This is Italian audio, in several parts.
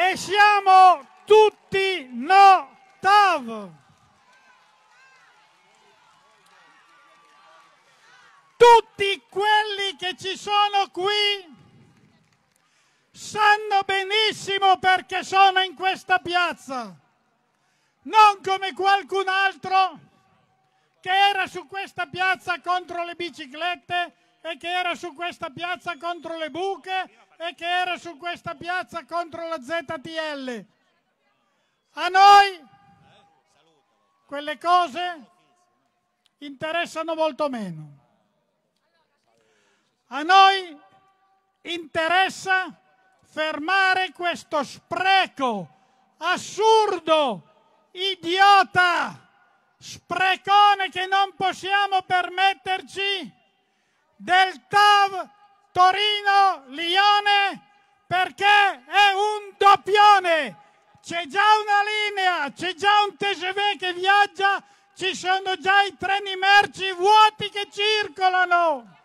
e siamo tutti no TAV. Tutti quelli che ci sono qui sanno benissimo perché sono in questa piazza, non come qualcun altro che era su questa piazza contro le biciclette e che era su questa piazza contro le buche e che era su questa piazza contro la ZTL. A noi quelle cose interessano molto meno. A noi interessa fermare questo spreco assurdo, idiota, sprecone che non possiamo permetterci del TAV Torino-Lione perché è un doppione. C'è già una linea, c'è già un TGV che viaggia, ci sono già i treni merci vuoti che circolano.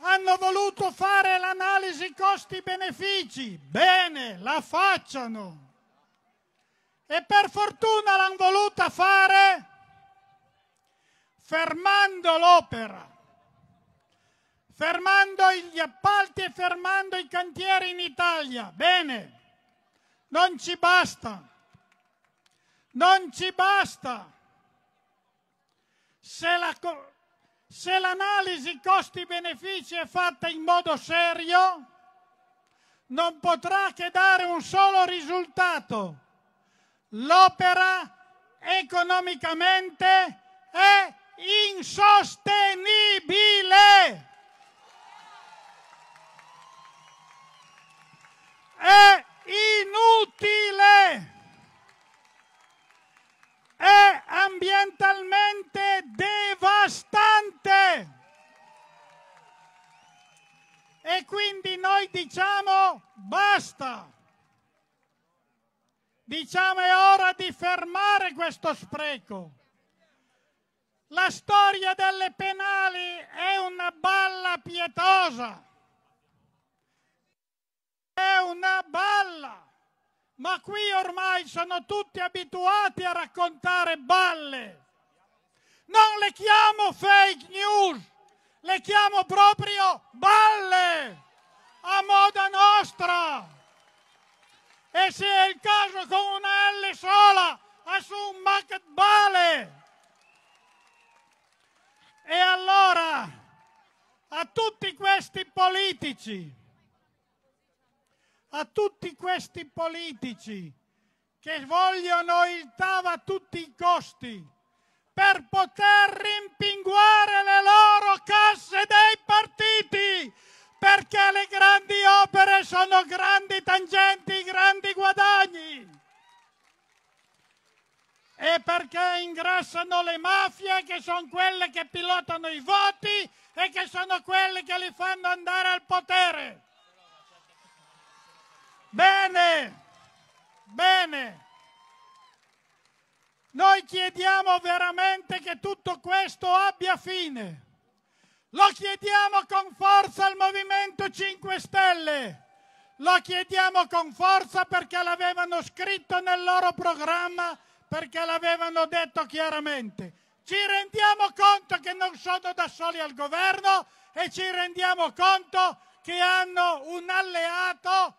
Hanno voluto fare l'analisi costi-benefici. Bene, la facciano. E per fortuna l'hanno voluta fare fermando l'opera, fermando gli appalti e fermando i cantieri in Italia. Bene, non ci basta, non ci basta. Se, la, se costi-benefici è fatta in modo serio, non potrà che dare un solo risultato l'opera economicamente è insostenibile. È inutile. Diciamo è ora di fermare questo spreco. La storia delle penali è una balla pietosa. È una balla. Ma qui ormai sono tutti abituati a raccontare balle. Non le chiamo fake news, le chiamo proprio e se è il caso con una L sola, a su un Macbeth vale. E allora, a tutti questi politici, a tutti questi politici che vogliono il TAV a tutti i costi per poter rimpinguare perché le grandi opere sono grandi tangenti, grandi guadagni e perché ingrassano le mafie che sono quelle che pilotano i voti e che sono quelle che li fanno andare al potere. Bene, bene. Noi chiediamo veramente che tutto questo abbia fine lo chiediamo con forza al Movimento 5 Stelle. Lo chiediamo con forza perché l'avevano scritto nel loro programma, perché l'avevano detto chiaramente. Ci rendiamo conto che non sono da soli al governo e ci rendiamo conto che hanno un alleato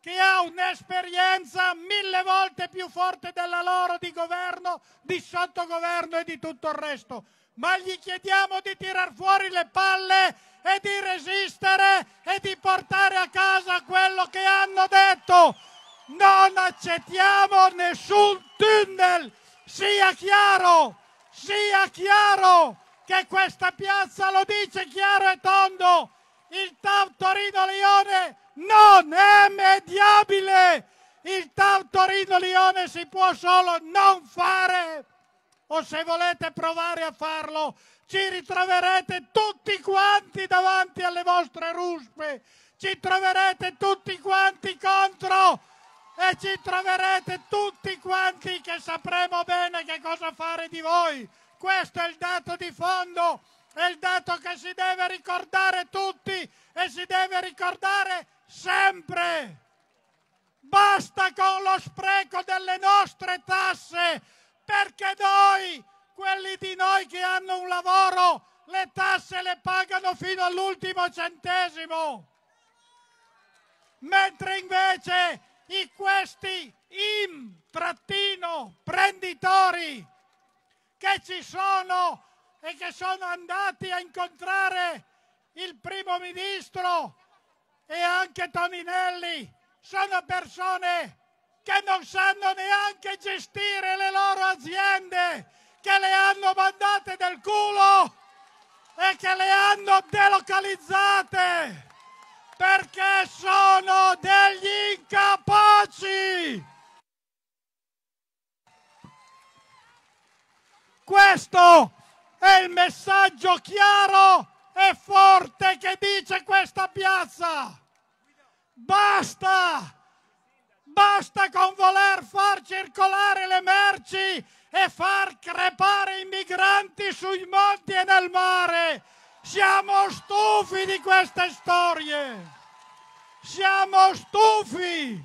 che ha un'esperienza mille volte più forte della loro di governo, di sottogoverno e di tutto il resto ma gli chiediamo di tirar fuori le palle e di resistere e di portare a casa quello che hanno detto. Non accettiamo nessun tunnel. Sia chiaro, sia chiaro che questa piazza lo dice chiaro e tondo. Il TAV Torino-Lione non è mediabile. Il TAV Torino-Lione si può solo non fare o se volete provare a farlo, ci ritroverete tutti quanti davanti alle vostre ruspe, ci troverete tutti quanti contro e ci troverete tutti quanti che sapremo bene che cosa fare di voi. Questo è il dato di fondo, è il dato che si deve ricordare tutti e si deve ricordare sempre. Basta con lo spreco delle nostre tasse perché noi, quelli di noi che hanno un lavoro, le tasse le pagano fino all'ultimo centesimo, mentre invece i questi im trattino prenditori che ci sono e che sono andati a incontrare il primo ministro e anche Toninelli sono persone che non sanno neanche gestire le loro aziende, che le hanno mandate del culo e che le hanno delocalizzate perché sono degli incapaci. Questo è il messaggio chiaro e forte che dice questa piazza. Basta! Basta con voler far circolare le merci e far crepare i migranti sui monti e nel mare. Siamo stufi di queste storie. Siamo stufi.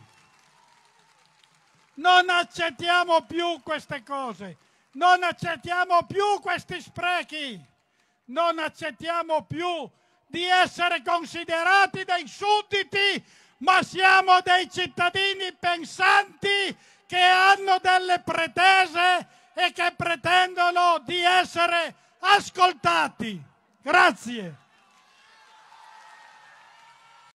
Non accettiamo più queste cose. Non accettiamo più questi sprechi. Non accettiamo più di essere considerati dei sudditi ma siamo dei cittadini pensanti che hanno delle pretese e che pretendono di essere ascoltati. Grazie.